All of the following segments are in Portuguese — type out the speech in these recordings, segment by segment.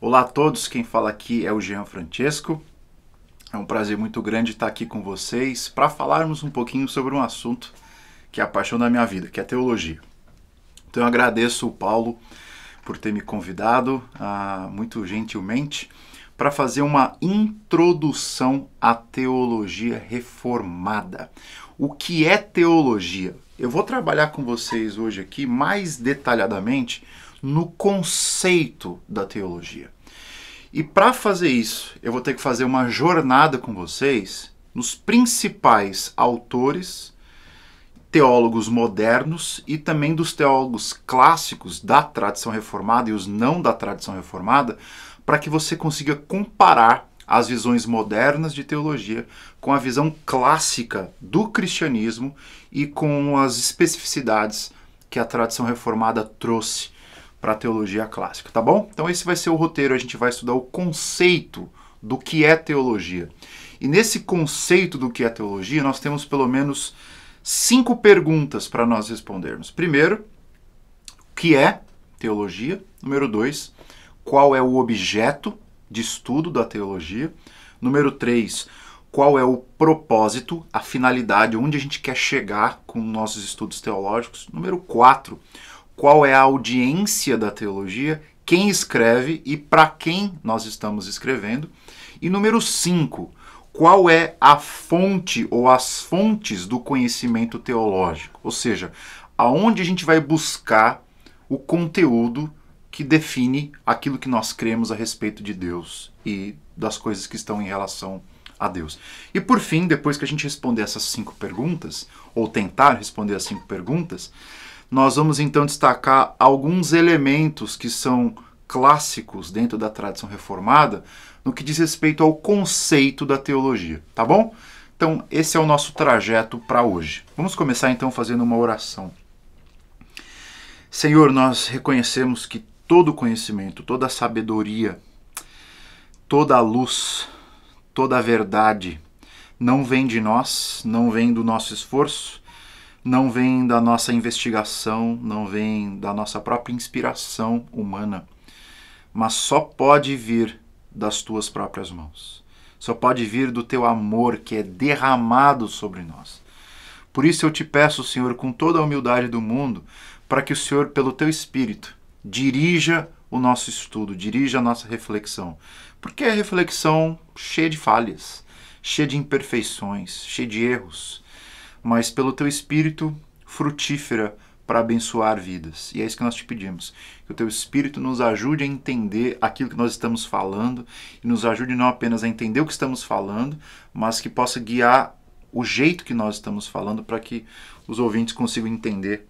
Olá a todos, quem fala aqui é o Jean Francesco. É um prazer muito grande estar aqui com vocês para falarmos um pouquinho sobre um assunto que é a paixão da minha vida, que é a teologia. Então eu agradeço o Paulo por ter me convidado, ah, muito gentilmente, para fazer uma introdução à teologia reformada. O que é teologia? Eu vou trabalhar com vocês hoje aqui mais detalhadamente no conceito da teologia. E para fazer isso, eu vou ter que fazer uma jornada com vocês nos principais autores, teólogos modernos e também dos teólogos clássicos da tradição reformada e os não da tradição reformada, para que você consiga comparar as visões modernas de teologia com a visão clássica do cristianismo e com as especificidades que a tradição reformada trouxe para a teologia clássica, tá bom? Então esse vai ser o roteiro, a gente vai estudar o conceito do que é teologia. E nesse conceito do que é teologia, nós temos pelo menos cinco perguntas para nós respondermos. Primeiro, o que é teologia? Número dois, qual é o objeto de estudo da teologia? Número três, qual é o propósito, a finalidade, onde a gente quer chegar com nossos estudos teológicos? Número quatro, qual é a audiência da teologia, quem escreve e para quem nós estamos escrevendo. E número 5, qual é a fonte ou as fontes do conhecimento teológico, ou seja, aonde a gente vai buscar o conteúdo que define aquilo que nós cremos a respeito de Deus e das coisas que estão em relação a Deus. E por fim, depois que a gente responder essas cinco perguntas, ou tentar responder as cinco perguntas, nós vamos então destacar alguns elementos que são clássicos dentro da tradição reformada no que diz respeito ao conceito da teologia, tá bom? Então, esse é o nosso trajeto para hoje. Vamos começar então fazendo uma oração. Senhor, nós reconhecemos que todo conhecimento, toda sabedoria, toda a luz, toda a verdade não vem de nós, não vem do nosso esforço, não vem da nossa investigação, não vem da nossa própria inspiração humana, mas só pode vir das tuas próprias mãos. Só pode vir do teu amor que é derramado sobre nós. Por isso eu te peço, Senhor, com toda a humildade do mundo, para que o Senhor, pelo teu espírito, dirija o nosso estudo, dirija a nossa reflexão. Porque é reflexão cheia de falhas, cheia de imperfeições, cheia de erros, mas pelo teu espírito frutífera para abençoar vidas. E é isso que nós te pedimos. Que o teu espírito nos ajude a entender aquilo que nós estamos falando e nos ajude não apenas a entender o que estamos falando, mas que possa guiar o jeito que nós estamos falando para que os ouvintes consigam entender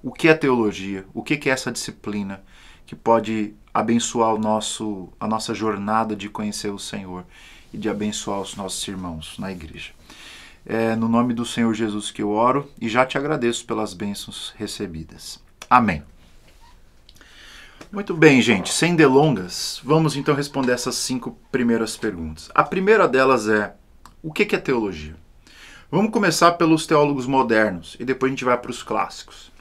o que é teologia, o que é essa disciplina que pode abençoar o nosso, a nossa jornada de conhecer o Senhor e de abençoar os nossos irmãos na igreja. É no nome do Senhor Jesus que eu oro e já te agradeço pelas bênçãos recebidas. Amém. Muito bem, gente, sem delongas, vamos então responder essas cinco primeiras perguntas. A primeira delas é: o que é teologia? Vamos começar pelos teólogos modernos e depois a gente vai para os clássicos.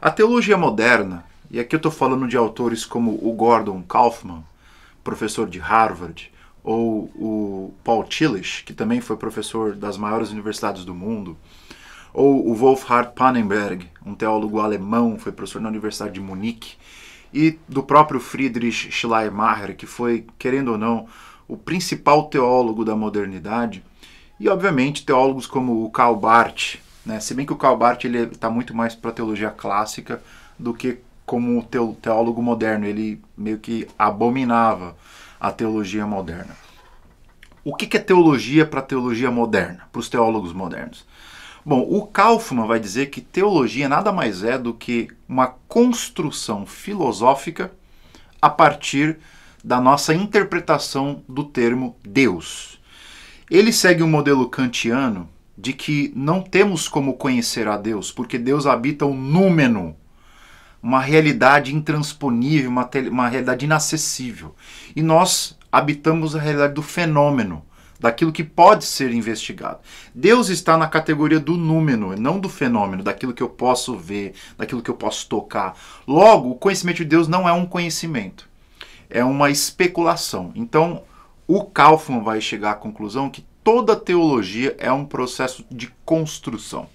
A teologia moderna, e aqui eu estou falando de autores como o Gordon Kaufman, professor de Harvard, ou o Paul Tillich, que também foi professor das maiores universidades do mundo, ou o Wolfhard Pannenberg, um teólogo alemão, foi professor na Universidade de Munique, e do próprio Friedrich Schleiermacher, que foi, querendo ou não, o principal teólogo da modernidade, e obviamente teólogos como o Karl Barth, né? se bem que o Karl Barth está muito mais para a teologia clássica do que como teólogo moderno, ele meio que abominava a teologia moderna. O que é teologia para a teologia moderna, para os teólogos modernos? Bom, o Kaufmann vai dizer que teologia nada mais é do que uma construção filosófica a partir da nossa interpretação do termo Deus. Ele segue um modelo kantiano de que não temos como conhecer a Deus, porque Deus habita o númeno uma realidade intransponível, uma, uma realidade inacessível. E nós habitamos a realidade do fenômeno, daquilo que pode ser investigado. Deus está na categoria do número, não do fenômeno, daquilo que eu posso ver, daquilo que eu posso tocar. Logo, o conhecimento de Deus não é um conhecimento, é uma especulação. Então, o Kaufman vai chegar à conclusão que toda teologia é um processo de construção.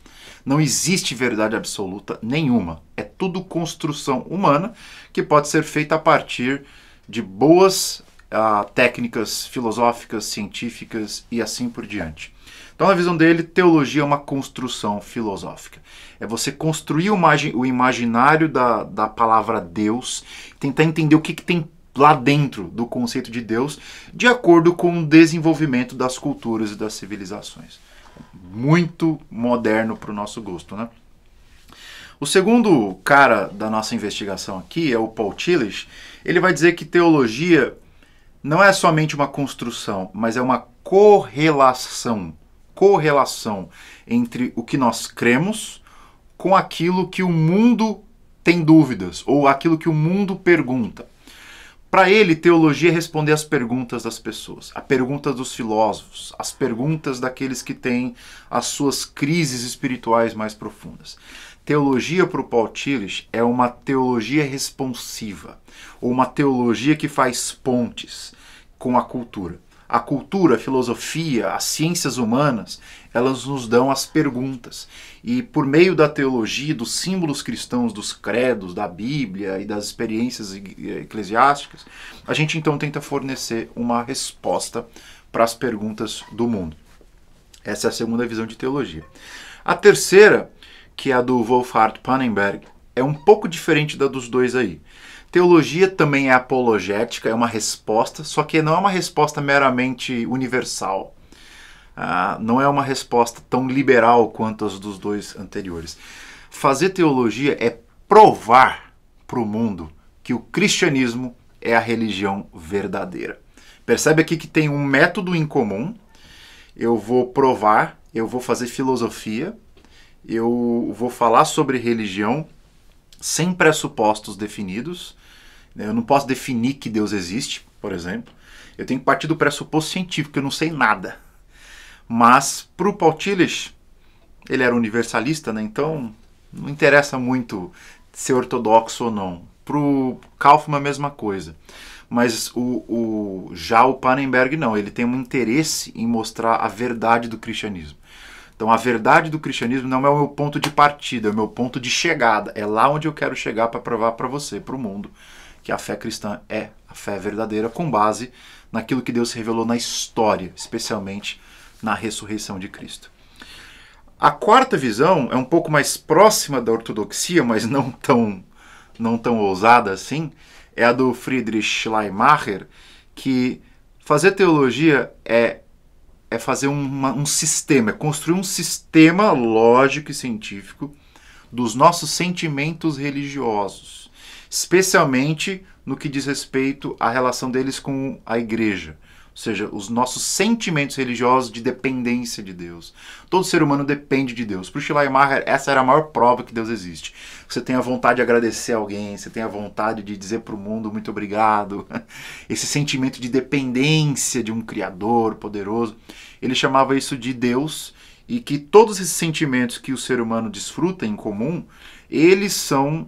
Não existe verdade absoluta nenhuma. É tudo construção humana que pode ser feita a partir de boas uh, técnicas filosóficas, científicas e assim por diante. Então, na visão dele, teologia é uma construção filosófica. É você construir o imaginário da, da palavra Deus, tentar entender o que, que tem lá dentro do conceito de Deus, de acordo com o desenvolvimento das culturas e das civilizações muito moderno para o nosso gosto, né? O segundo cara da nossa investigação aqui é o Paul Tillich. Ele vai dizer que teologia não é somente uma construção, mas é uma correlação, correlação entre o que nós cremos com aquilo que o mundo tem dúvidas ou aquilo que o mundo pergunta. Para ele, teologia é responder às perguntas das pessoas, a pergunta dos filósofos, as perguntas daqueles que têm as suas crises espirituais mais profundas. Teologia para o Paul Tillich é uma teologia responsiva, ou uma teologia que faz pontes com a cultura. A cultura, a filosofia, as ciências humanas elas nos dão as perguntas. E por meio da teologia, dos símbolos cristãos, dos credos, da Bíblia e das experiências eclesiásticas, a gente então tenta fornecer uma resposta para as perguntas do mundo. Essa é a segunda visão de teologia. A terceira, que é a do Wolfhard Pannenberg, é um pouco diferente da dos dois aí. Teologia também é apologética, é uma resposta, só que não é uma resposta meramente universal ah, não é uma resposta tão liberal quanto as dos dois anteriores. Fazer teologia é provar para o mundo que o cristianismo é a religião verdadeira. Percebe aqui que tem um método em comum. Eu vou provar, eu vou fazer filosofia, eu vou falar sobre religião sem pressupostos definidos. Eu não posso definir que Deus existe, por exemplo. Eu tenho que partir do pressuposto científico, eu não sei nada. Mas para o Paul Tillich ele era universalista, né? então não interessa muito ser ortodoxo ou não. Para o Kaufmann, a mesma coisa. Mas o, o, já o Pannenberg não, ele tem um interesse em mostrar a verdade do cristianismo. Então a verdade do cristianismo não é o meu ponto de partida, é o meu ponto de chegada. É lá onde eu quero chegar para provar para você, para o mundo, que a fé cristã é a fé verdadeira com base naquilo que Deus revelou na história, especialmente na ressurreição de Cristo. A quarta visão é um pouco mais próxima da ortodoxia, mas não tão, não tão ousada assim. É a do Friedrich Schleimacher, que fazer teologia é, é fazer uma, um sistema, é construir um sistema lógico e científico dos nossos sentimentos religiosos, especialmente no que diz respeito à relação deles com a igreja ou seja, os nossos sentimentos religiosos de dependência de Deus. Todo ser humano depende de Deus. Para o Schleiermacher, essa era a maior prova que Deus existe. Você tem a vontade de agradecer a alguém, você tem a vontade de dizer para o mundo muito obrigado. Esse sentimento de dependência de um Criador poderoso. Ele chamava isso de Deus e que todos esses sentimentos que o ser humano desfruta em comum, eles são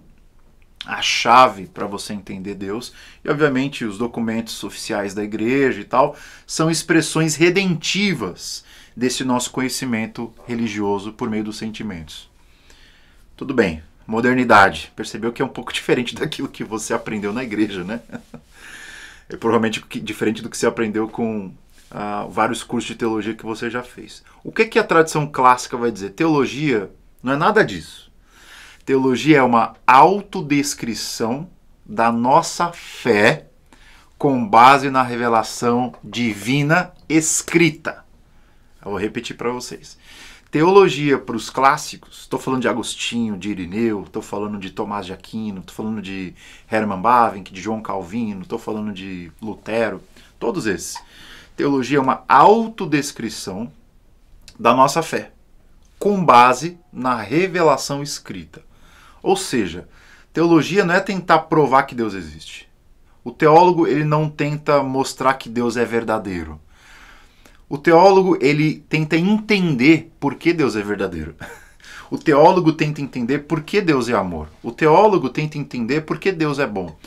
a chave para você entender Deus. E obviamente os documentos oficiais da igreja e tal são expressões redentivas desse nosso conhecimento religioso por meio dos sentimentos. Tudo bem, modernidade. Percebeu que é um pouco diferente daquilo que você aprendeu na igreja, né? É provavelmente diferente do que você aprendeu com ah, vários cursos de teologia que você já fez. O que, que a tradição clássica vai dizer? Teologia não é nada disso. Teologia é uma autodescrição da nossa fé com base na revelação divina escrita. Eu vou repetir para vocês. Teologia para os clássicos, estou falando de Agostinho, de Irineu, estou falando de Tomás de Aquino, estou falando de Hermann Bavinck, de João Calvino, estou falando de Lutero, todos esses. Teologia é uma autodescrição da nossa fé, com base na revelação escrita. Ou seja, teologia não é tentar provar que Deus existe. O teólogo ele não tenta mostrar que Deus é verdadeiro. O teólogo ele tenta entender por que Deus é verdadeiro. O teólogo tenta entender por que Deus é amor. O teólogo tenta entender por que Deus é bom.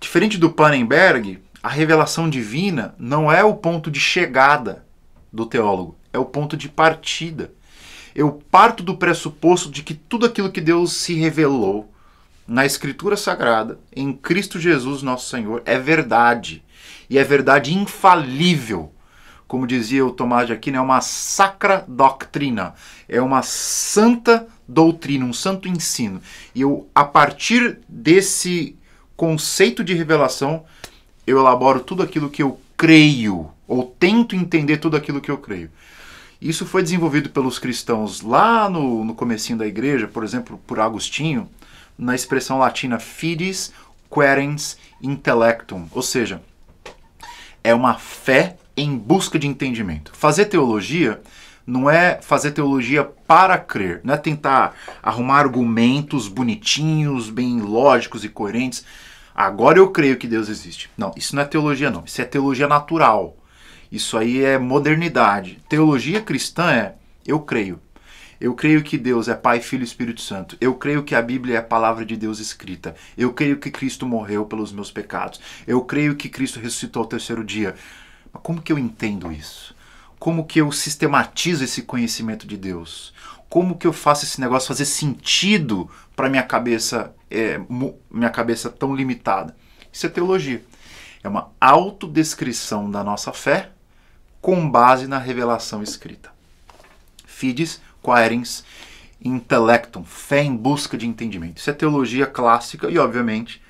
Diferente do Panenberg, a revelação divina não é o ponto de chegada do teólogo, é o ponto de partida eu parto do pressuposto de que tudo aquilo que Deus se revelou na Escritura Sagrada, em Cristo Jesus nosso Senhor, é verdade. E é verdade infalível. Como dizia o Tomás de Aquino, é uma sacra doutrina, é uma santa doutrina, um santo ensino. E eu, a partir desse conceito de revelação, eu elaboro tudo aquilo que eu creio, ou tento entender tudo aquilo que eu creio. Isso foi desenvolvido pelos cristãos lá no, no comecinho da igreja, por exemplo, por Agostinho, na expressão latina fides querens intellectum, ou seja, é uma fé em busca de entendimento. Fazer teologia não é fazer teologia para crer, não é tentar arrumar argumentos bonitinhos, bem lógicos e coerentes. Agora eu creio que Deus existe. Não, isso não é teologia não, isso é teologia natural. Isso aí é modernidade. Teologia cristã é eu creio. Eu creio que Deus é Pai, Filho e Espírito Santo. Eu creio que a Bíblia é a palavra de Deus escrita. Eu creio que Cristo morreu pelos meus pecados. Eu creio que Cristo ressuscitou ao terceiro dia. Mas como que eu entendo isso? Como que eu sistematizo esse conhecimento de Deus? Como que eu faço esse negócio fazer sentido para minha cabeça, é, minha cabeça tão limitada? Isso é teologia. É uma autodescrição da nossa fé com base na revelação escrita. Fides quaerens intellectum, fé em busca de entendimento. Isso é teologia clássica e, obviamente,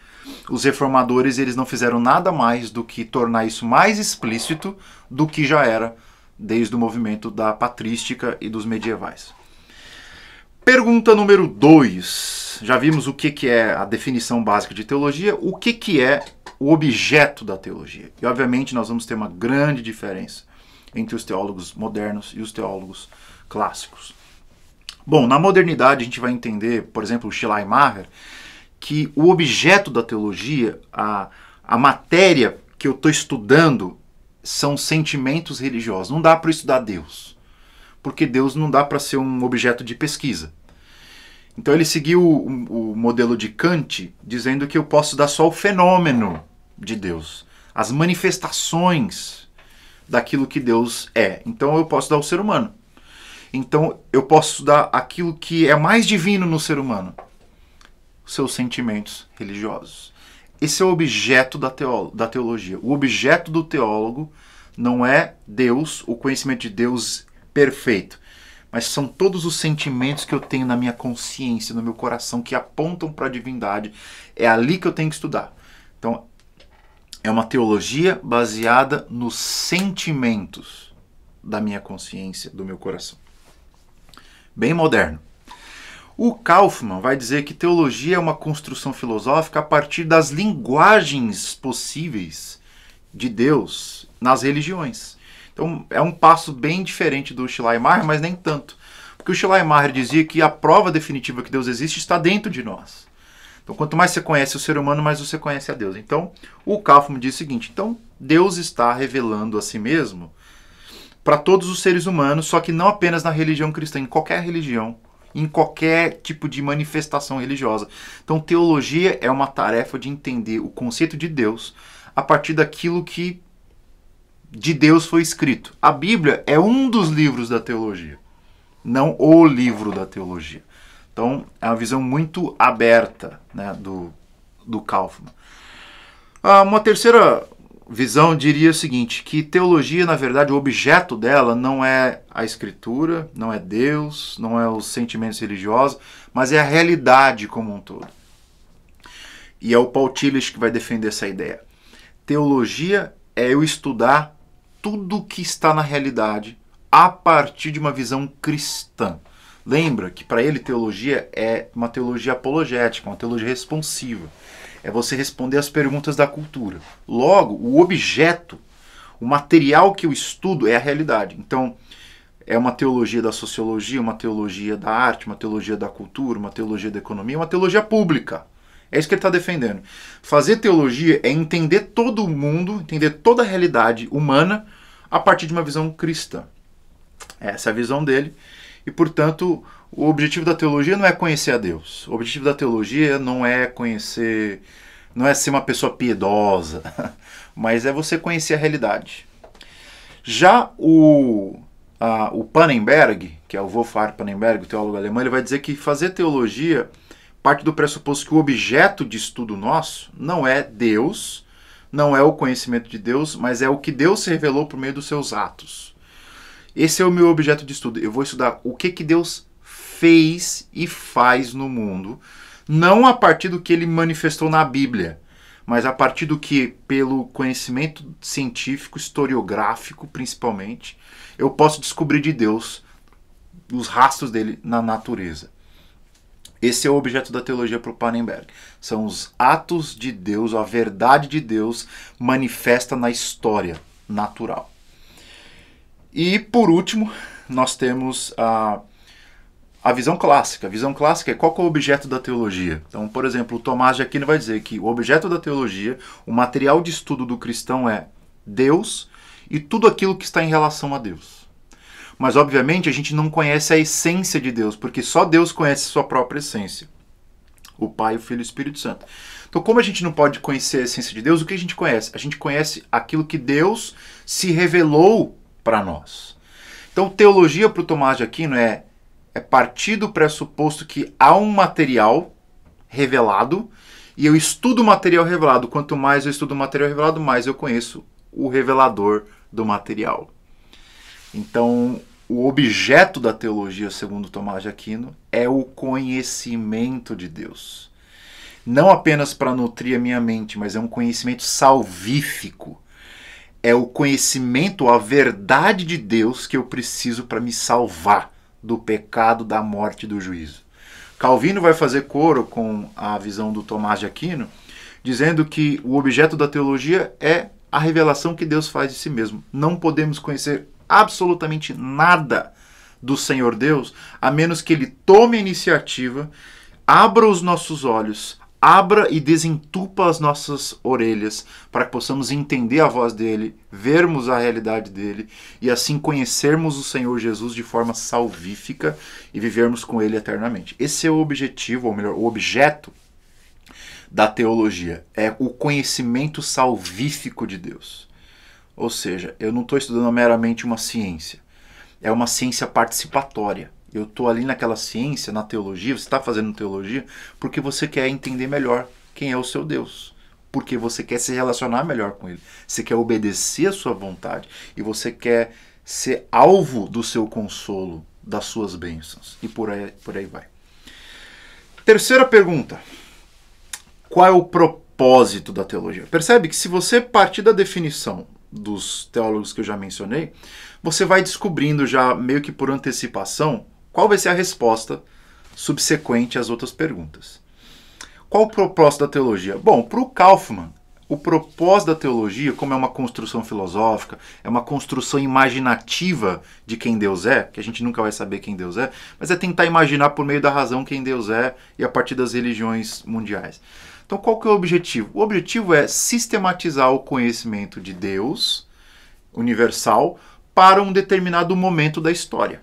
os reformadores eles não fizeram nada mais do que tornar isso mais explícito do que já era desde o movimento da patrística e dos medievais. Pergunta número 2. Já vimos o que, que é a definição básica de teologia, o que, que é o objeto da teologia. E obviamente nós vamos ter uma grande diferença entre os teólogos modernos e os teólogos clássicos. Bom, na modernidade a gente vai entender, por exemplo, Schleiermacher, que o objeto da teologia, a, a matéria que eu estou estudando, são sentimentos religiosos. Não dá para estudar Deus, porque Deus não dá para ser um objeto de pesquisa. Então ele seguiu o, o modelo de Kant, dizendo que eu posso dar só o fenômeno de Deus, as manifestações daquilo que Deus é. Então eu posso dar o ser humano. Então eu posso dar aquilo que é mais divino no ser humano: seus sentimentos religiosos. Esse é o objeto da, da teologia. O objeto do teólogo não é Deus, o conhecimento de Deus perfeito, mas são todos os sentimentos que eu tenho na minha consciência, no meu coração, que apontam para a divindade. É ali que eu tenho que estudar. Então, é uma teologia baseada nos sentimentos da minha consciência, do meu coração. Bem moderno. O Kaufmann vai dizer que teologia é uma construção filosófica a partir das linguagens possíveis de Deus nas religiões. Então é um passo bem diferente do Schleiermacher, mas nem tanto. Porque o Schleiermacher dizia que a prova definitiva que Deus existe está dentro de nós. Então, quanto mais você conhece o ser humano, mais você conhece a Deus. Então, o Kaufman diz o seguinte: então, Deus está revelando a si mesmo para todos os seres humanos, só que não apenas na religião cristã, em qualquer religião, em qualquer tipo de manifestação religiosa. Então, teologia é uma tarefa de entender o conceito de Deus a partir daquilo que de Deus foi escrito. A Bíblia é um dos livros da teologia, não o livro da teologia. Então é uma visão muito aberta né, do, do Kaufmann. Ah, uma terceira visão diria o seguinte, que teologia, na verdade, o objeto dela não é a escritura, não é Deus, não é os sentimentos religiosos, mas é a realidade como um todo. E é o Paul Tillich que vai defender essa ideia. Teologia é eu estudar tudo o que está na realidade a partir de uma visão cristã. Lembra que para ele teologia é uma teologia apologética, uma teologia responsiva. É você responder às perguntas da cultura. Logo, o objeto, o material que eu estudo é a realidade. Então, é uma teologia da sociologia, uma teologia da arte, uma teologia da cultura, uma teologia da economia, uma teologia pública. É isso que ele está defendendo. Fazer teologia é entender todo o mundo, entender toda a realidade humana a partir de uma visão cristã. Essa é a visão dele. E, portanto, o objetivo da teologia não é conhecer a Deus. O objetivo da teologia não é conhecer, não é ser uma pessoa piedosa, mas é você conhecer a realidade. Já o, a, o Pannenberg, que é o Wolfhard Pannenberg, o teólogo alemão, ele vai dizer que fazer teologia parte do pressuposto que o objeto de estudo nosso não é Deus, não é o conhecimento de Deus, mas é o que Deus se revelou por meio dos seus atos. Esse é o meu objeto de estudo. Eu vou estudar o que, que Deus fez e faz no mundo, não a partir do que ele manifestou na Bíblia, mas a partir do que, pelo conhecimento científico, historiográfico principalmente, eu posso descobrir de Deus, os rastros dele na natureza. Esse é o objeto da teologia para o Panenberg. São os atos de Deus, a verdade de Deus manifesta na história natural. E por último, nós temos a, a visão clássica. A visão clássica é qual é o objeto da teologia. Então, por exemplo, o Tomás de Aquino vai dizer que o objeto da teologia, o material de estudo do cristão é Deus e tudo aquilo que está em relação a Deus. Mas, obviamente, a gente não conhece a essência de Deus, porque só Deus conhece sua própria essência. O Pai, o Filho e o Espírito Santo. Então, como a gente não pode conhecer a essência de Deus, o que a gente conhece? A gente conhece aquilo que Deus se revelou para nós. Então, teologia para o Tomás de Aquino é, é partir do pressuposto que há um material revelado e eu estudo o material revelado. Quanto mais eu estudo o material revelado, mais eu conheço o revelador do material. Então, o objeto da teologia, segundo Tomás de Aquino, é o conhecimento de Deus. Não apenas para nutrir a minha mente, mas é um conhecimento salvífico é o conhecimento, a verdade de Deus que eu preciso para me salvar do pecado, da morte, do juízo. Calvino vai fazer coro com a visão do Tomás de Aquino, dizendo que o objeto da teologia é a revelação que Deus faz de si mesmo. Não podemos conhecer absolutamente nada do Senhor Deus, a menos que ele tome a iniciativa, abra os nossos olhos, abra e desentupa as nossas orelhas para que possamos entender a voz dele, vermos a realidade dele e assim conhecermos o Senhor Jesus de forma salvífica e vivermos com ele eternamente. Esse é o objetivo, ou melhor, o objeto da teologia, é o conhecimento salvífico de Deus. Ou seja, eu não estou estudando meramente uma ciência, é uma ciência participatória eu estou ali naquela ciência, na teologia, você está fazendo teologia porque você quer entender melhor quem é o seu Deus. Porque você quer se relacionar melhor com ele. Você quer obedecer a sua vontade e você quer ser alvo do seu consolo, das suas bênçãos. E por aí, por aí vai. Terceira pergunta: Qual é o propósito da teologia? Percebe que se você partir da definição dos teólogos que eu já mencionei, você vai descobrindo já meio que por antecipação qual vai ser a resposta subsequente às outras perguntas? Qual o propósito da teologia? Bom, para o Kaufmann, o propósito da teologia, como é uma construção filosófica, é uma construção imaginativa de quem Deus é, que a gente nunca vai saber quem Deus é, mas é tentar imaginar por meio da razão quem Deus é e a partir das religiões mundiais. Então, qual que é o objetivo? O objetivo é sistematizar o conhecimento de Deus universal para um determinado momento da história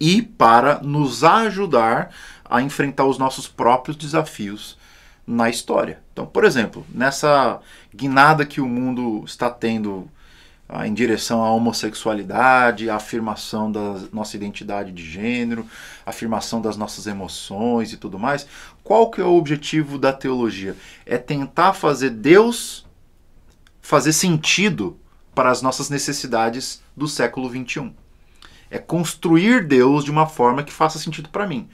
e para nos ajudar a enfrentar os nossos próprios desafios na história. Então, por exemplo, nessa guinada que o mundo está tendo ah, em direção à homossexualidade, à afirmação da nossa identidade de gênero, afirmação das nossas emoções e tudo mais, qual que é o objetivo da teologia? É tentar fazer Deus fazer sentido para as nossas necessidades do século 21. É construir Deus de uma forma que faça sentido para mim.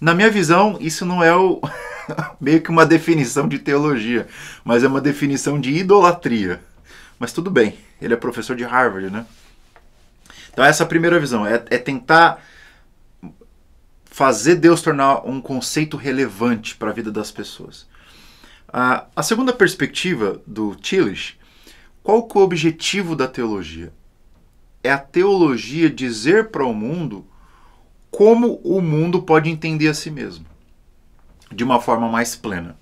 Na minha visão, isso não é o... meio que uma definição de teologia, mas é uma definição de idolatria. Mas tudo bem, ele é professor de Harvard, né? Então essa é a primeira visão, é, é tentar fazer Deus tornar um conceito relevante para a vida das pessoas. a segunda perspectiva do Tillich, qual que é o objetivo da teologia? é a teologia dizer para o mundo como o mundo pode entender a si mesmo de uma forma mais plena.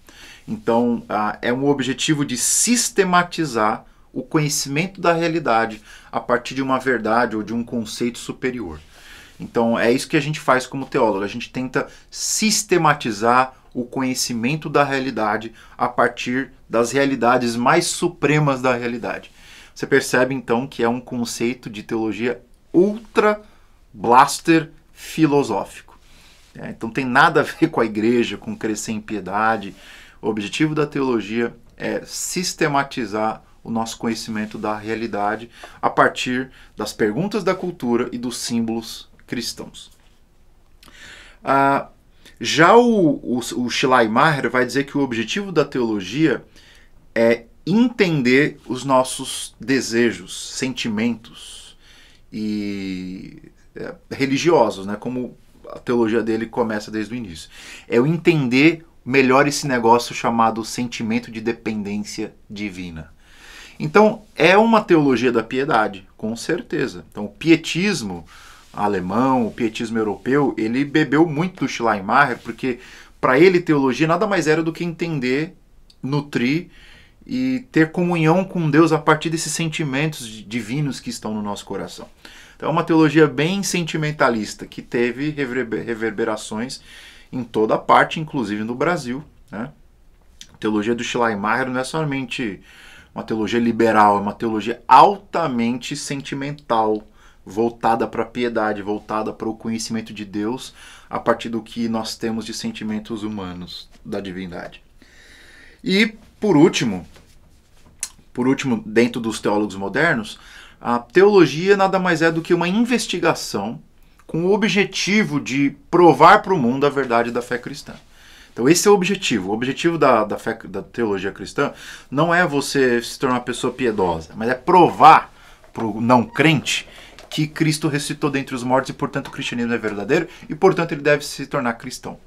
Então, é um objetivo de sistematizar o conhecimento da realidade a partir de uma verdade ou de um conceito superior. Então, é isso que a gente faz como teólogo, a gente tenta sistematizar o conhecimento da realidade a partir das realidades mais supremas da realidade. Você percebe então que é um conceito de teologia ultra blaster filosófico. É, então tem nada a ver com a igreja, com crescer em piedade. O objetivo da teologia é sistematizar o nosso conhecimento da realidade a partir das perguntas da cultura e dos símbolos cristãos. Ah, já o, o, o vai dizer que o objetivo da teologia é entender os nossos desejos, sentimentos e é, religiosos, né? Como a teologia dele começa desde o início. É o entender melhor esse negócio chamado sentimento de dependência divina. Então, é uma teologia da piedade, com certeza. Então, o pietismo alemão, o pietismo europeu, ele bebeu muito do Schleiermacher, porque para ele teologia nada mais era do que entender, nutrir e ter comunhão com Deus a partir desses sentimentos divinos que estão no nosso coração. Então é uma teologia bem sentimentalista que teve reverberações em toda a parte, inclusive no Brasil. Né? A teologia do Schleiermacher não é somente uma teologia liberal, é uma teologia altamente sentimental, voltada para a piedade, voltada para o conhecimento de Deus a partir do que nós temos de sentimentos humanos da divindade. E por último, por último, dentro dos teólogos modernos, a teologia nada mais é do que uma investigação com o objetivo de provar para o mundo a verdade da fé cristã. Então, esse é o objetivo. O objetivo da, da, fé, da teologia cristã não é você se tornar uma pessoa piedosa, mas é provar para o não crente que Cristo ressuscitou dentre os mortos e, portanto, o cristianismo é verdadeiro e, portanto, ele deve se tornar cristão.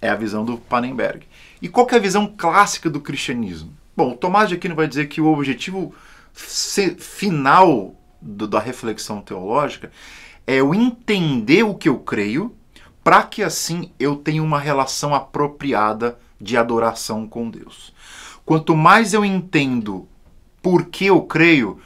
É a visão do Panenberg. E qual é a visão clássica do cristianismo? Bom, o Tomás de Aquino vai dizer que o objetivo final do, da reflexão teológica é eu entender o que eu creio para que assim eu tenha uma relação apropriada de adoração com Deus. Quanto mais eu entendo por que eu creio,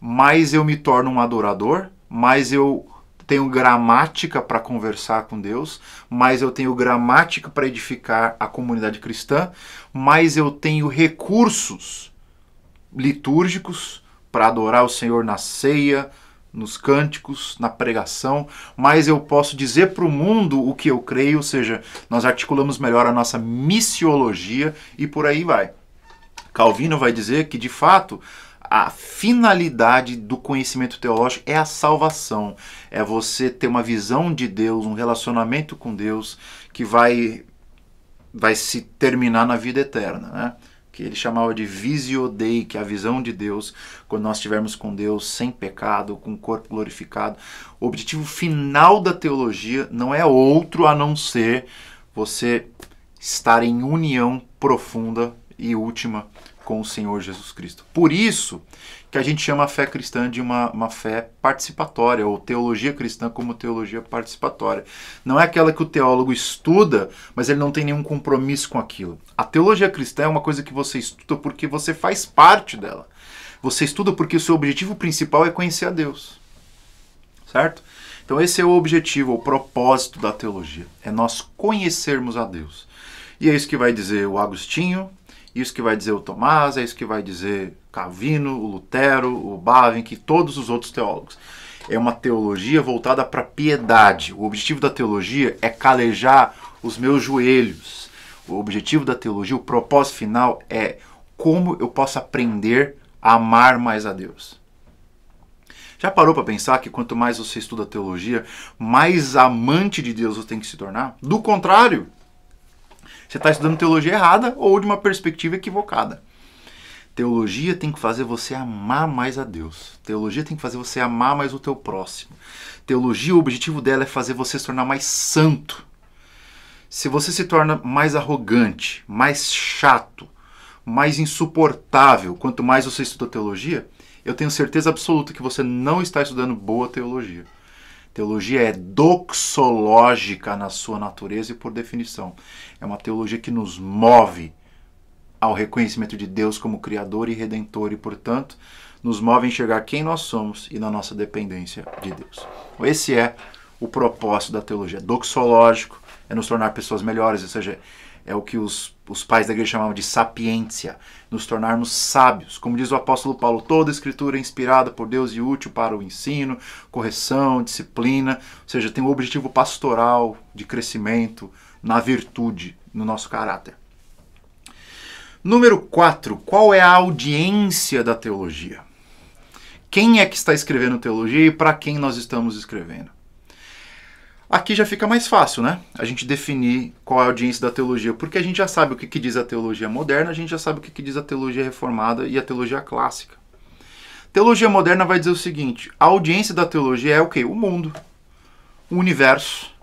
mais eu me torno um adorador, mais eu tenho gramática para conversar com Deus, mas eu tenho gramática para edificar a comunidade cristã, mas eu tenho recursos litúrgicos para adorar o Senhor na ceia, nos cânticos, na pregação, mas eu posso dizer para o mundo o que eu creio, ou seja, nós articulamos melhor a nossa missiologia e por aí vai. Calvino vai dizer que, de fato, a finalidade do conhecimento teológico é a salvação, é você ter uma visão de Deus, um relacionamento com Deus que vai vai se terminar na vida eterna, né? Que ele chamava de visio dei, que é a visão de Deus, quando nós estivermos com Deus sem pecado, com o corpo glorificado. O objetivo final da teologia não é outro a não ser você estar em união profunda e última com o Senhor Jesus Cristo. Por isso que a gente chama a fé cristã de uma, uma fé participatória, ou teologia cristã como teologia participatória. Não é aquela que o teólogo estuda, mas ele não tem nenhum compromisso com aquilo. A teologia cristã é uma coisa que você estuda porque você faz parte dela. Você estuda porque o seu objetivo principal é conhecer a Deus. Certo? Então esse é o objetivo, o propósito da teologia. É nós conhecermos a Deus. E é isso que vai dizer o Agostinho, isso que vai dizer o Tomás, é isso que vai dizer Calvino, o Lutero, o Bavinck, todos os outros teólogos. É uma teologia voltada para a piedade. O objetivo da teologia é calejar os meus joelhos. O objetivo da teologia, o propósito final é como eu posso aprender a amar mais a Deus. Já parou para pensar que quanto mais você estuda teologia, mais amante de Deus você tem que se tornar? Do contrário, você está estudando teologia errada ou de uma perspectiva equivocada. Teologia tem que fazer você amar mais a Deus. Teologia tem que fazer você amar mais o teu próximo. Teologia, o objetivo dela é fazer você se tornar mais santo. Se você se torna mais arrogante, mais chato, mais insuportável, quanto mais você estuda teologia, eu tenho certeza absoluta que você não está estudando boa teologia. Teologia é doxológica na sua natureza e por definição. É uma teologia que nos move ao reconhecimento de Deus como Criador e Redentor e, portanto, nos move a enxergar quem nós somos e na nossa dependência de Deus. Esse é o propósito da teologia. doxológico é nos tornar pessoas melhores, ou seja, é o que os, os pais da igreja chamavam de sapiência, nos tornarmos sábios. Como diz o apóstolo Paulo, toda escritura é inspirada por Deus e útil para o ensino, correção, disciplina, ou seja, tem um objetivo pastoral de crescimento na virtude, no nosso caráter. Número 4. Qual é a audiência da teologia? Quem é que está escrevendo teologia e para quem nós estamos escrevendo? Aqui já fica mais fácil, né? A gente definir qual é a audiência da teologia, porque a gente já sabe o que, que diz a teologia moderna, a gente já sabe o que, que diz a teologia reformada e a teologia clássica. Teologia moderna vai dizer o seguinte: a audiência da teologia é o okay, O mundo, o universo,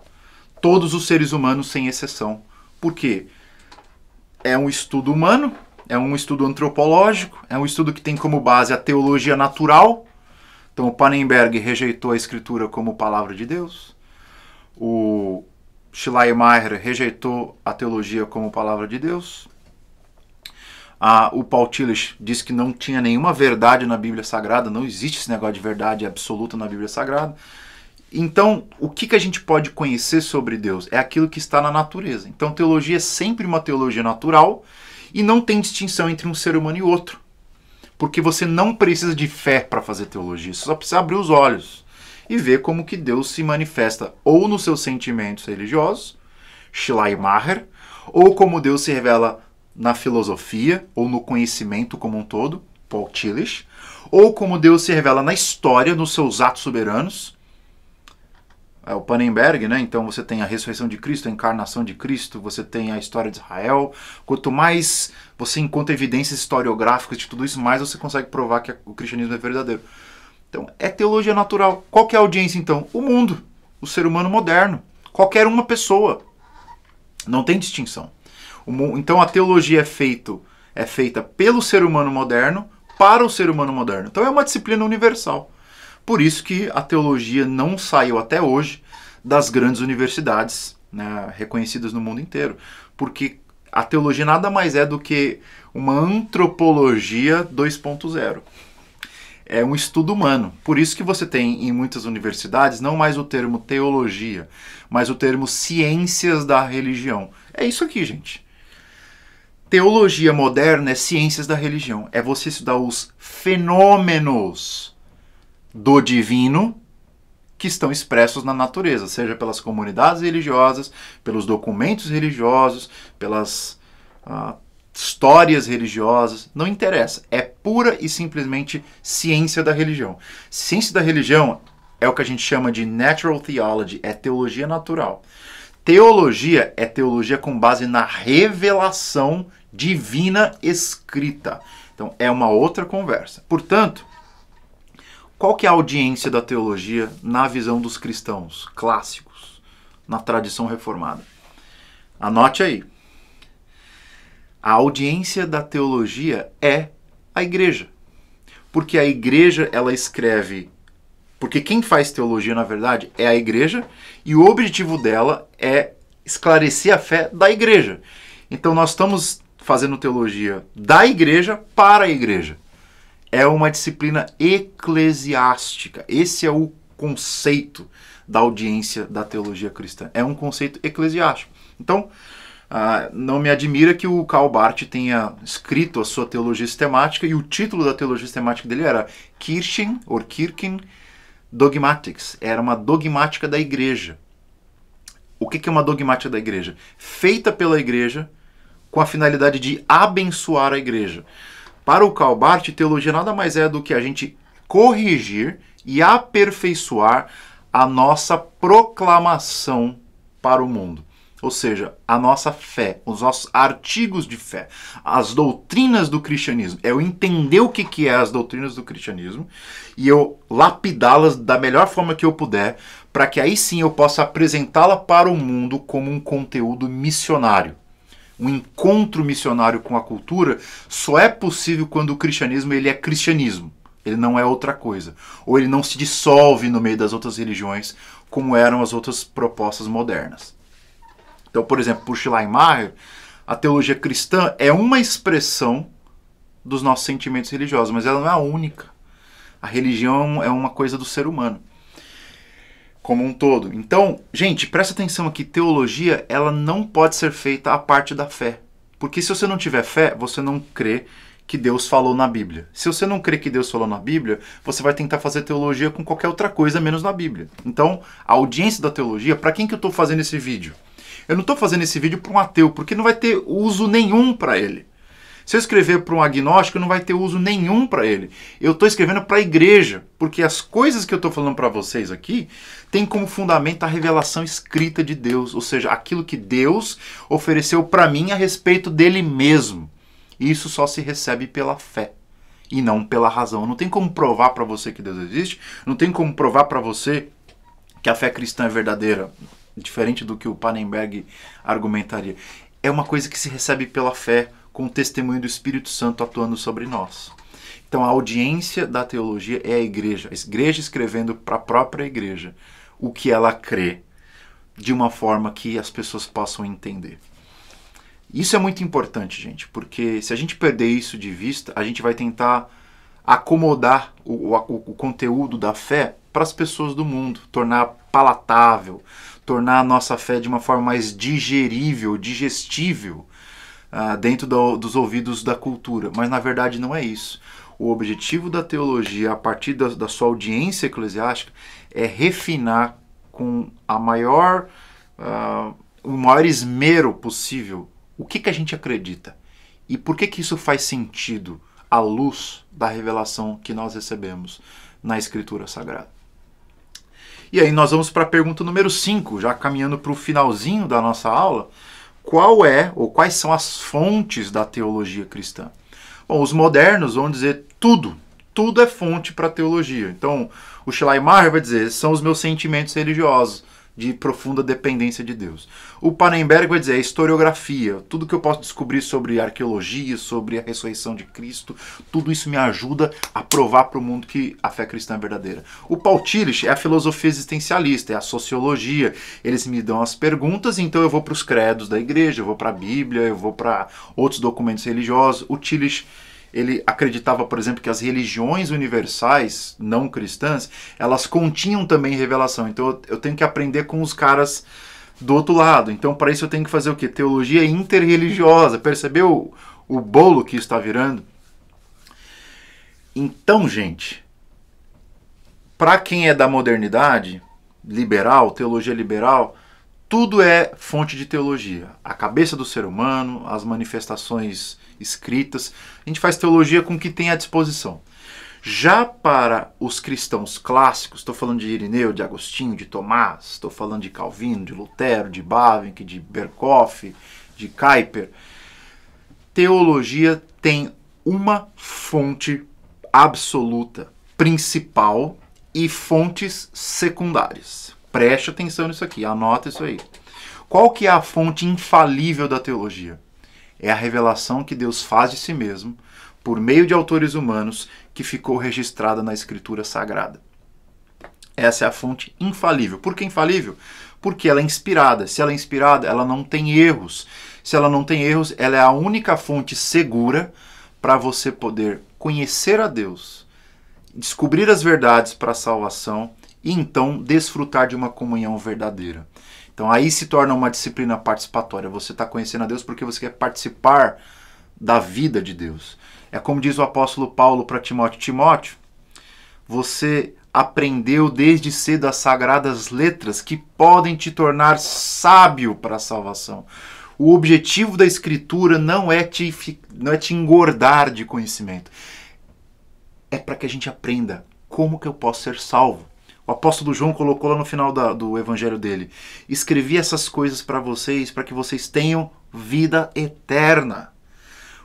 todos os seres humanos sem exceção. Por quê? É um estudo humano, é um estudo antropológico, é um estudo que tem como base a teologia natural. Então, o Panenberg rejeitou a escritura como palavra de Deus. O Schleiermacher rejeitou a teologia como palavra de Deus. Ah, o Paul Tillich disse que não tinha nenhuma verdade na Bíblia Sagrada, não existe esse negócio de verdade absoluta na Bíblia Sagrada. Então, o que, que a gente pode conhecer sobre Deus? É aquilo que está na natureza. Então, teologia é sempre uma teologia natural e não tem distinção entre um ser humano e outro. Porque você não precisa de fé para fazer teologia, você só precisa abrir os olhos e ver como que Deus se manifesta ou nos seus sentimentos religiosos, Schleiermacher, ou como Deus se revela na filosofia ou no conhecimento como um todo, Paul Tillich, ou como Deus se revela na história, nos seus atos soberanos, é o Panenberg, né? Então você tem a ressurreição de Cristo, a encarnação de Cristo, você tem a história de Israel. Quanto mais você encontra evidências historiográficas de tudo isso, mais você consegue provar que o cristianismo é verdadeiro. Então, é teologia natural. Qual é a audiência então? O mundo, o ser humano moderno, qualquer uma pessoa. Não tem distinção. Então a teologia é feito é feita pelo ser humano moderno para o ser humano moderno. Então é uma disciplina universal. Por isso que a teologia não saiu até hoje das grandes universidades né, reconhecidas no mundo inteiro, porque a teologia nada mais é do que uma antropologia 2.0. É um estudo humano. Por isso que você tem em muitas universidades não mais o termo teologia, mas o termo ciências da religião. É isso aqui, gente. Teologia moderna é ciências da religião. É você estudar os fenômenos do divino que estão expressos na natureza, seja pelas comunidades religiosas, pelos documentos religiosos, pelas ah, histórias religiosas, não interessa. É pura e simplesmente ciência da religião. Ciência da religião é o que a gente chama de natural theology, é teologia natural. Teologia é teologia com base na revelação divina escrita. Então é uma outra conversa. Portanto, qual que é a audiência da teologia na visão dos cristãos clássicos, na tradição reformada? Anote aí. A audiência da teologia é a igreja. Porque a igreja ela escreve porque quem faz teologia, na verdade, é a igreja, e o objetivo dela é esclarecer a fé da igreja. Então nós estamos fazendo teologia da igreja para a igreja é uma disciplina eclesiástica. Esse é o conceito da audiência da teologia cristã. É um conceito eclesiástico. Então, ah, não me admira que o Karl Barth tenha escrito a sua teologia sistemática e o título da teologia sistemática dele era Kirchen, or Kirchen Dogmatics. Era uma dogmática da igreja. O que é uma dogmática da igreja? Feita pela igreja com a finalidade de abençoar a igreja. Para o Calbart, teologia nada mais é do que a gente corrigir e aperfeiçoar a nossa proclamação para o mundo. Ou seja, a nossa fé, os nossos artigos de fé, as doutrinas do cristianismo. É Eu entender o que, que é as doutrinas do cristianismo e eu lapidá-las da melhor forma que eu puder, para que aí sim eu possa apresentá-la para o mundo como um conteúdo missionário um encontro missionário com a cultura, só é possível quando o cristianismo ele é cristianismo. Ele não é outra coisa. Ou ele não se dissolve no meio das outras religiões, como eram as outras propostas modernas. Então, por exemplo, por Schleiermacher, a teologia cristã é uma expressão dos nossos sentimentos religiosos, mas ela não é a única. A religião é uma coisa do ser humano como um todo. Então, gente, presta atenção aqui, teologia, ela não pode ser feita a parte da fé. Porque se você não tiver fé, você não crê que Deus falou na Bíblia. Se você não crê que Deus falou na Bíblia, você vai tentar fazer teologia com qualquer outra coisa menos na Bíblia. Então, a audiência da teologia, para quem que eu estou fazendo esse vídeo? Eu não estou fazendo esse vídeo para um ateu, porque não vai ter uso nenhum para ele. Se eu escrever para um agnóstico, não vai ter uso nenhum para ele. Eu estou escrevendo para a igreja, porque as coisas que eu estou falando para vocês aqui têm como fundamento a revelação escrita de Deus, ou seja, aquilo que Deus ofereceu para mim a respeito dele mesmo. isso só se recebe pela fé e não pela razão. Não tem como provar para você que Deus existe, não tem como provar para você que a fé cristã é verdadeira, diferente do que o Panenberg argumentaria. É uma coisa que se recebe pela fé com o testemunho do Espírito Santo atuando sobre nós. Então, a audiência da teologia é a igreja, a igreja escrevendo para a própria igreja o que ela crê, de uma forma que as pessoas possam entender. Isso é muito importante, gente, porque se a gente perder isso de vista, a gente vai tentar acomodar o, o, o conteúdo da fé para as pessoas do mundo, tornar palatável, tornar a nossa fé de uma forma mais digerível, digestível ah, dentro do, dos ouvidos da cultura. Mas na verdade não é isso. O objetivo da teologia, a partir da, da sua audiência eclesiástica, é refinar com a maior, ah, o maior esmero possível o que, que a gente acredita e por que, que isso faz sentido à luz da revelação que nós recebemos na Escritura Sagrada. E aí nós vamos para a pergunta número 5, já caminhando para o finalzinho da nossa aula qual é ou quais são as fontes da teologia cristã. Bom, os modernos vão dizer tudo, tudo é fonte para a teologia. Então, o Schleiermacher vai dizer, são os meus sentimentos religiosos de profunda dependência de Deus. O Panenberg vai dizer, a é historiografia, tudo que eu posso descobrir sobre arqueologia, sobre a ressurreição de Cristo, tudo isso me ajuda a provar para o mundo que a fé cristã é verdadeira. O Paul Tillich é a filosofia existencialista, é a sociologia. Eles me dão as perguntas, então eu vou para os credos da igreja, eu vou para a Bíblia, eu vou para outros documentos religiosos. O Tillich ele acreditava, por exemplo, que as religiões universais não cristãs, elas continham também revelação. Então eu tenho que aprender com os caras do outro lado. Então para isso eu tenho que fazer o que? Teologia interreligiosa. Percebeu o, o bolo que está virando? Então, gente, para quem é da modernidade liberal, teologia liberal, tudo é fonte de teologia. A cabeça do ser humano, as manifestações escritas. A gente faz teologia com o que tem à disposição. Já para os cristãos clássicos, estou falando de Irineu, de Agostinho, de Tomás, estou falando de Calvino, de Lutero, de Bavinck, de Berkoff, de Kuyper, teologia tem uma fonte absoluta, principal e fontes secundárias. Preste atenção nisso aqui, anota isso aí. Qual que é a fonte infalível da teologia? é a revelação que Deus faz de si mesmo por meio de autores humanos que ficou registrada na Escritura Sagrada. Essa é a fonte infalível. Por que infalível? Porque ela é inspirada. Se ela é inspirada, ela não tem erros. Se ela não tem erros, ela é a única fonte segura para você poder conhecer a Deus, descobrir as verdades para a salvação e então desfrutar de uma comunhão verdadeira. Então aí se torna uma disciplina participatória. Você está conhecendo a Deus porque você quer participar da vida de Deus. É como diz o apóstolo Paulo para Timóteo: Timóteo, você aprendeu desde cedo as sagradas letras que podem te tornar sábio para a salvação. O objetivo da escritura não é te, não é te engordar de conhecimento. É para que a gente aprenda como que eu posso ser salvo. O apóstolo João colocou lá no final da, do evangelho dele: Escrevi essas coisas para vocês, para que vocês tenham vida eterna.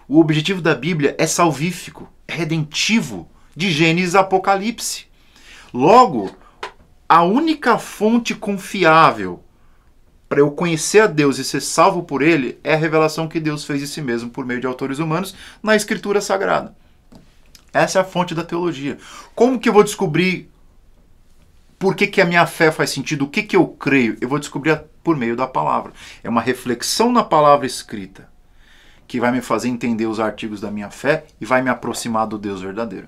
O objetivo da Bíblia é salvífico, é redentivo, de Gênesis a Apocalipse. Logo, a única fonte confiável para eu conhecer a Deus e ser salvo por Ele é a revelação que Deus fez de si mesmo por meio de autores humanos na Escritura Sagrada. Essa é a fonte da teologia. Como que eu vou descobrir por que, que a minha fé faz sentido, o que, que eu creio, eu vou descobrir por meio da palavra. É uma reflexão na palavra escrita que vai me fazer entender os artigos da minha fé e vai me aproximar do Deus verdadeiro.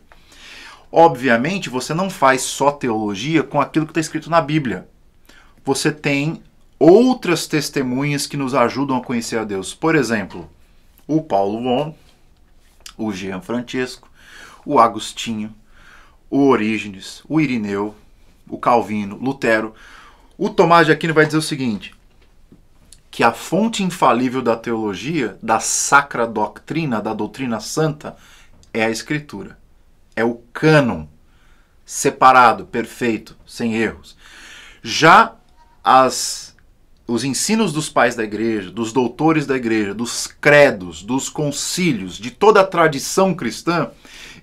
Obviamente, você não faz só teologia com aquilo que está escrito na Bíblia. Você tem outras testemunhas que nos ajudam a conhecer a Deus. Por exemplo, o Paulo Von, o Jean Francesco, o Agostinho, o Orígenes, o Irineu, o Calvino, Lutero. O Tomás de Aquino vai dizer o seguinte: que a fonte infalível da teologia, da sacra doutrina, da doutrina santa, é a Escritura. É o cânon separado, perfeito, sem erros. Já as, os ensinos dos pais da igreja, dos doutores da igreja, dos credos, dos concílios, de toda a tradição cristã,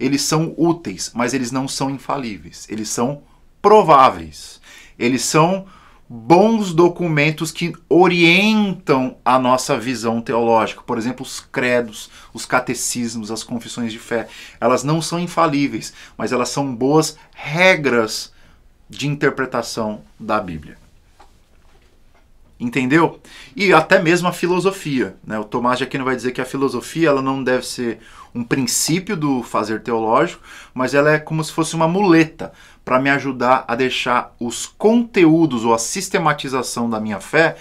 eles são úteis, mas eles não são infalíveis. Eles são prováveis. Eles são bons documentos que orientam a nossa visão teológica. Por exemplo, os credos, os catecismos, as confissões de fé. Elas não são infalíveis, mas elas são boas regras de interpretação da Bíblia. Entendeu? E até mesmo a filosofia. Né? O Tomás de Aquino vai dizer que a filosofia ela não deve ser um princípio do fazer teológico, mas ela é como se fosse uma muleta para me ajudar a deixar os conteúdos ou a sistematização da minha fé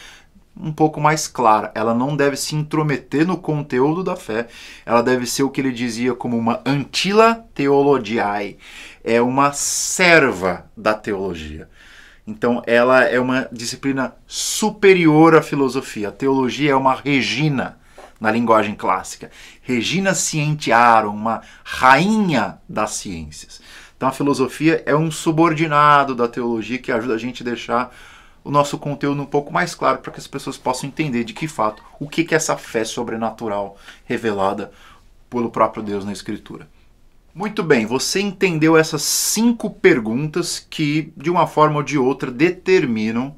um pouco mais clara. Ela não deve se intrometer no conteúdo da fé. Ela deve ser o que ele dizia como uma antila theologiae. É uma serva da teologia. Então, ela é uma disciplina superior à filosofia. A teologia é uma regina na linguagem clássica. Regina Scientiarum, uma rainha das ciências. Então a filosofia é um subordinado da teologia que ajuda a gente a deixar o nosso conteúdo um pouco mais claro para que as pessoas possam entender de que fato o que é essa fé sobrenatural revelada pelo próprio Deus na Escritura. Muito bem, você entendeu essas cinco perguntas que, de uma forma ou de outra, determinam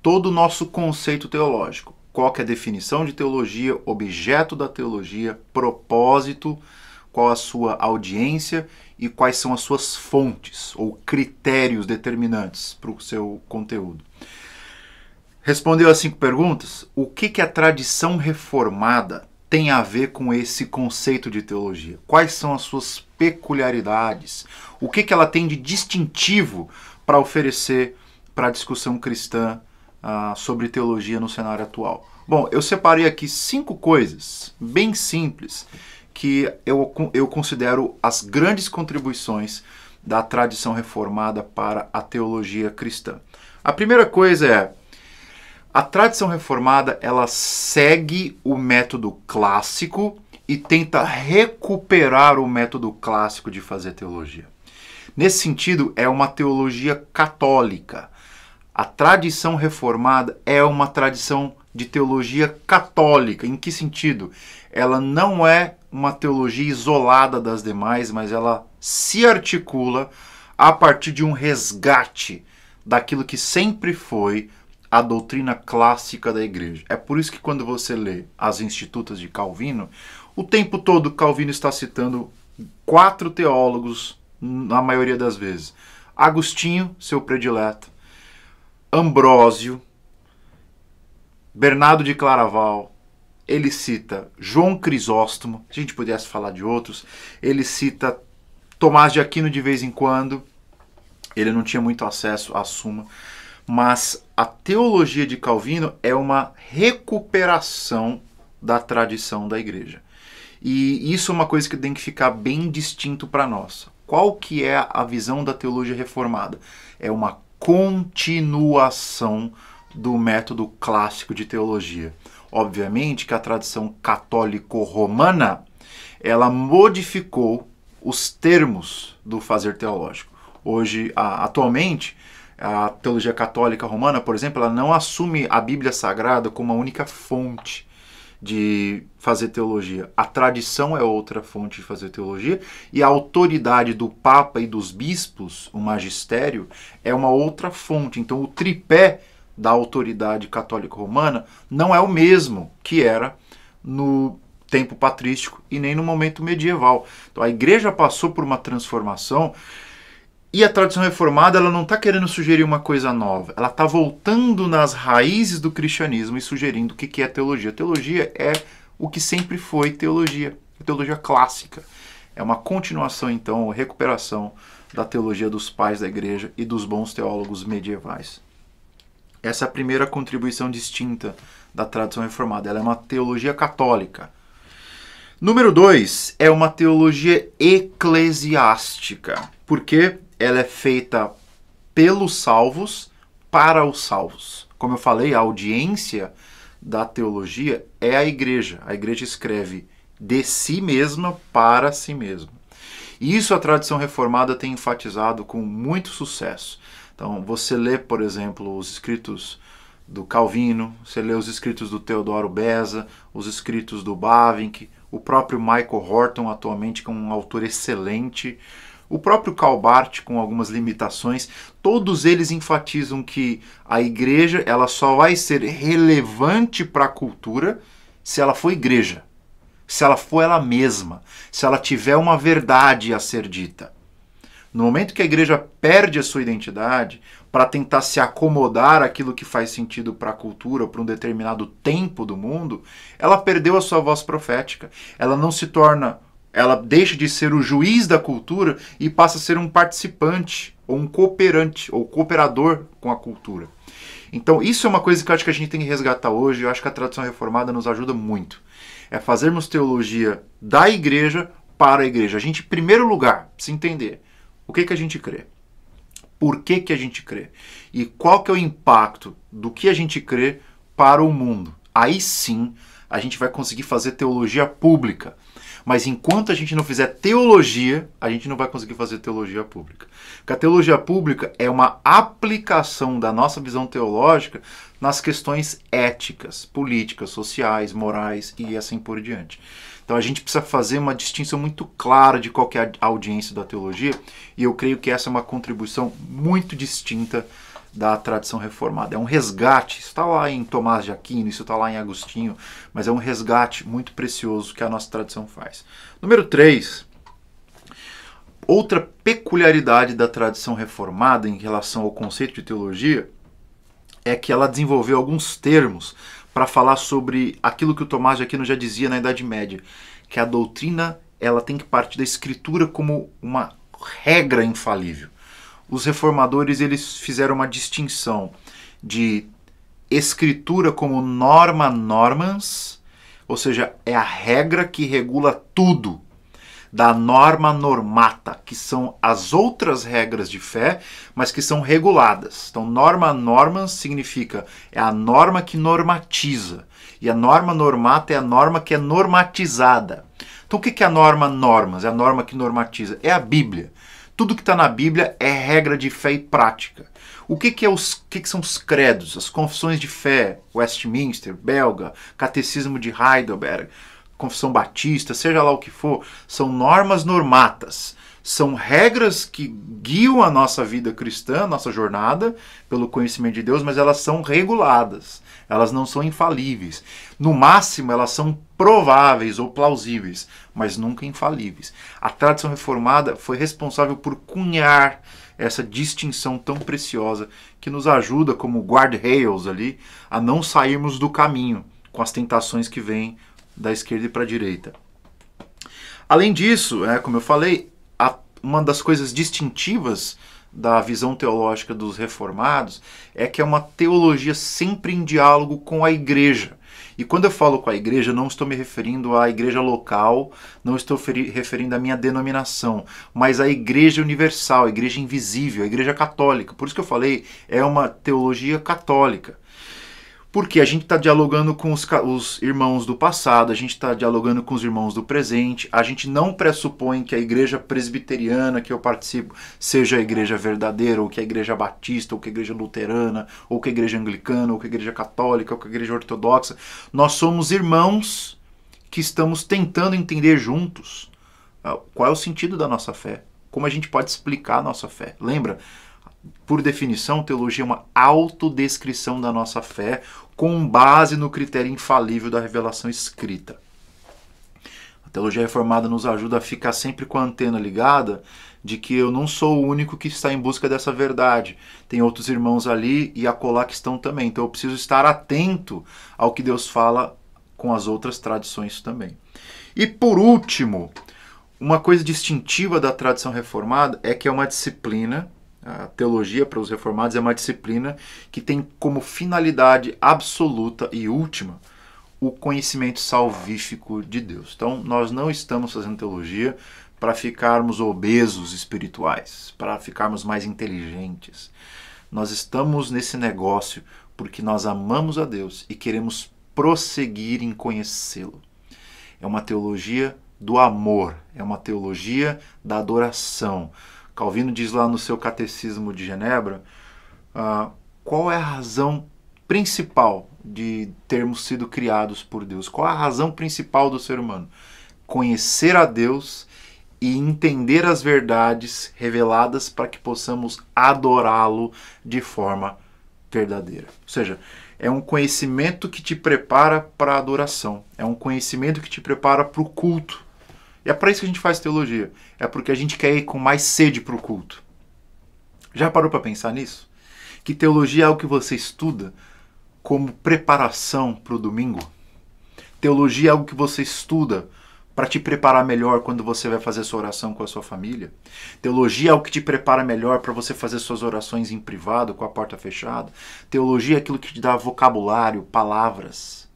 todo o nosso conceito teológico qual que é a definição de teologia, objeto da teologia, propósito, qual a sua audiência e quais são as suas fontes ou critérios determinantes para o seu conteúdo. Respondeu as cinco perguntas. O que, que a tradição reformada tem a ver com esse conceito de teologia? Quais são as suas peculiaridades? O que, que ela tem de distintivo para oferecer para a discussão cristã uh, sobre teologia no cenário atual? Bom, eu separei aqui cinco coisas bem simples que eu, eu considero as grandes contribuições da tradição reformada para a teologia cristã. A primeira coisa é a tradição reformada ela segue o método clássico e tenta recuperar o método clássico de fazer teologia. Nesse sentido, é uma teologia católica. A tradição reformada é uma tradição de teologia católica. Em que sentido? Ela não é uma teologia isolada das demais, mas ela se articula a partir de um resgate daquilo que sempre foi a doutrina clássica da igreja. É por isso que quando você lê as Institutas de Calvino, o tempo todo Calvino está citando quatro teólogos, na maioria das vezes. Agostinho, seu predileto, Ambrósio, Bernardo de Claraval, ele cita João Crisóstomo, se a gente pudesse falar de outros, ele cita Tomás de Aquino de vez em quando, ele não tinha muito acesso à Suma, mas a teologia de Calvino é uma recuperação da tradição da igreja. E isso é uma coisa que tem que ficar bem distinto para nós. Qual que é a visão da teologia reformada? É uma continuação do método clássico de teologia. Obviamente que a tradição católico-romana ela modificou os termos do fazer teológico. Hoje, a, atualmente, a teologia católica romana, por exemplo, ela não assume a Bíblia Sagrada como a única fonte de fazer teologia. A tradição é outra fonte de fazer teologia e a autoridade do Papa e dos bispos, o magistério, é uma outra fonte. Então, o tripé da autoridade católica romana não é o mesmo que era no tempo patrístico e nem no momento medieval. Então, a igreja passou por uma transformação e a tradição reformada ela não está querendo sugerir uma coisa nova, ela está voltando nas raízes do cristianismo e sugerindo o que, que é teologia. Teologia é o que sempre foi teologia, teologia clássica. É uma continuação, então, recuperação da teologia dos pais da igreja e dos bons teólogos medievais. Essa é a primeira contribuição distinta da tradição reformada. Ela é uma teologia católica. Número dois é uma teologia eclesiástica. Por quê? ela é feita pelos salvos para os salvos. Como eu falei, a audiência da teologia é a igreja. A igreja escreve de si mesma para si mesma. E isso a tradição reformada tem enfatizado com muito sucesso. Então, você lê, por exemplo, os escritos do Calvino, você lê os escritos do Teodoro Beza, os escritos do Bavinck, o próprio Michael Horton, atualmente, que é um autor excelente o próprio Calbart, com algumas limitações, todos eles enfatizam que a igreja ela só vai ser relevante para a cultura se ela for igreja, se ela for ela mesma, se ela tiver uma verdade a ser dita. No momento que a igreja perde a sua identidade para tentar se acomodar aquilo que faz sentido para a cultura, para um determinado tempo do mundo, ela perdeu a sua voz profética. Ela não se torna ela deixa de ser o juiz da cultura e passa a ser um participante, ou um cooperante, ou cooperador com a cultura. Então, isso é uma coisa que eu acho que a gente tem que resgatar hoje, eu acho que a tradução reformada nos ajuda muito. É fazermos teologia da igreja para a igreja. A gente, em primeiro lugar, se entender o que, que a gente crê, por que, que a gente crê e qual que é o impacto do que a gente crê para o mundo. Aí sim a gente vai conseguir fazer teologia pública, mas enquanto a gente não fizer teologia, a gente não vai conseguir fazer teologia pública. Porque a teologia pública é uma aplicação da nossa visão teológica nas questões éticas, políticas, sociais, morais e assim por diante. Então a gente precisa fazer uma distinção muito clara de qual é a audiência da teologia, e eu creio que essa é uma contribuição muito distinta da tradição reformada. É um resgate, isso está lá em Tomás de Aquino, isso está lá em Agostinho, mas é um resgate muito precioso que a nossa tradição faz. Número 3. Outra peculiaridade da tradição reformada em relação ao conceito de teologia é que ela desenvolveu alguns termos para falar sobre aquilo que o Tomás de Aquino já dizia na Idade Média, que a doutrina ela tem que partir da escritura como uma regra infalível os reformadores eles fizeram uma distinção de escritura como norma normans, ou seja, é a regra que regula tudo, da norma normata, que são as outras regras de fé, mas que são reguladas. Então, norma normans significa é a norma que normatiza. E a norma normata é a norma que é normatizada. Então, o que é a norma normas? É a norma que normatiza? É a Bíblia. Tudo que está na Bíblia é regra de fé e prática. O que, que, é os, que, que são os credos, as confissões de fé, Westminster, belga, catecismo de Heidelberg, confissão batista, seja lá o que for, são normas normatas. São regras que guiam a nossa vida cristã, a nossa jornada pelo conhecimento de Deus, mas elas são reguladas. Elas não são infalíveis. No máximo, elas são prováveis ou plausíveis, mas nunca infalíveis. A tradição reformada foi responsável por cunhar essa distinção tão preciosa que nos ajuda, como guardrails ali, a não sairmos do caminho com as tentações que vêm da esquerda e para a direita. Além disso, é, como eu falei, uma das coisas distintivas da visão teológica dos reformados é que é uma teologia sempre em diálogo com a igreja. E quando eu falo com a igreja, não estou me referindo à igreja local, não estou referindo à minha denominação, mas à igreja universal, à igreja invisível, à igreja católica. Por isso que eu falei, é uma teologia católica. Porque a gente está dialogando com os, os, irmãos do passado, a gente está dialogando com os irmãos do presente, a gente não pressupõe que a igreja presbiteriana que eu participo seja a igreja verdadeira, ou que a igreja batista, ou que a igreja luterana, ou que a igreja anglicana, ou que a igreja católica, ou que a igreja ortodoxa. Nós somos irmãos que estamos tentando entender juntos ah, qual é o sentido da nossa fé, como a gente pode explicar a nossa fé. Lembra? por definição, teologia é uma autodescrição da nossa fé com base no critério infalível da revelação escrita. A teologia reformada nos ajuda a ficar sempre com a antena ligada de que eu não sou o único que está em busca dessa verdade. Tem outros irmãos ali e acolá que estão também. Então eu preciso estar atento ao que Deus fala com as outras tradições também. E por último, uma coisa distintiva da tradição reformada é que é uma disciplina a teologia para os reformados é uma disciplina que tem como finalidade absoluta e última o conhecimento salvífico de Deus. Então, nós não estamos fazendo teologia para ficarmos obesos espirituais, para ficarmos mais inteligentes. Nós estamos nesse negócio porque nós amamos a Deus e queremos prosseguir em conhecê-lo. É uma teologia do amor, é uma teologia da adoração, Calvino diz lá no seu Catecismo de Genebra uh, qual é a razão principal de termos sido criados por Deus. Qual é a razão principal do ser humano? Conhecer a Deus e entender as verdades reveladas para que possamos adorá-lo de forma verdadeira. Ou seja, é um conhecimento que te prepara para a adoração, é um conhecimento que te prepara para o culto, e é para isso que a gente faz teologia. É porque a gente quer ir com mais sede para o culto. Já parou para pensar nisso? Que teologia é o que você estuda como preparação para o domingo? Teologia é algo que você estuda para te preparar melhor quando você vai fazer sua oração com a sua família. Teologia é o que te prepara melhor para você fazer suas orações em privado, com a porta fechada. Teologia é aquilo que te dá vocabulário, palavras,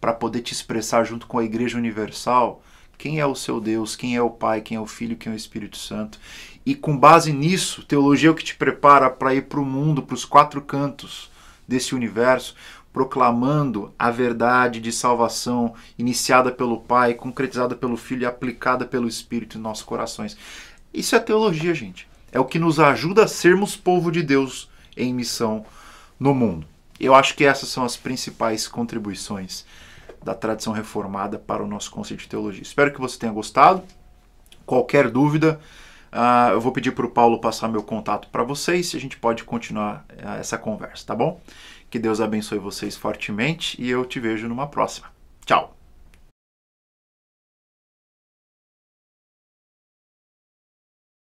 para poder te expressar junto com a Igreja Universal quem é o seu Deus, quem é o Pai, quem é o Filho, quem é o Espírito Santo. E com base nisso, teologia é o que te prepara para ir para o mundo, para os quatro cantos desse universo, proclamando a verdade de salvação iniciada pelo Pai, concretizada pelo Filho e aplicada pelo Espírito em nossos corações. Isso é teologia, gente. É o que nos ajuda a sermos povo de Deus em missão no mundo. Eu acho que essas são as principais contribuições da tradição reformada para o nosso conceito de teologia. Espero que você tenha gostado. Qualquer dúvida, uh, eu vou pedir para o Paulo passar meu contato para vocês e a gente pode continuar uh, essa conversa, tá bom? Que Deus abençoe vocês fortemente e eu te vejo numa próxima. Tchau!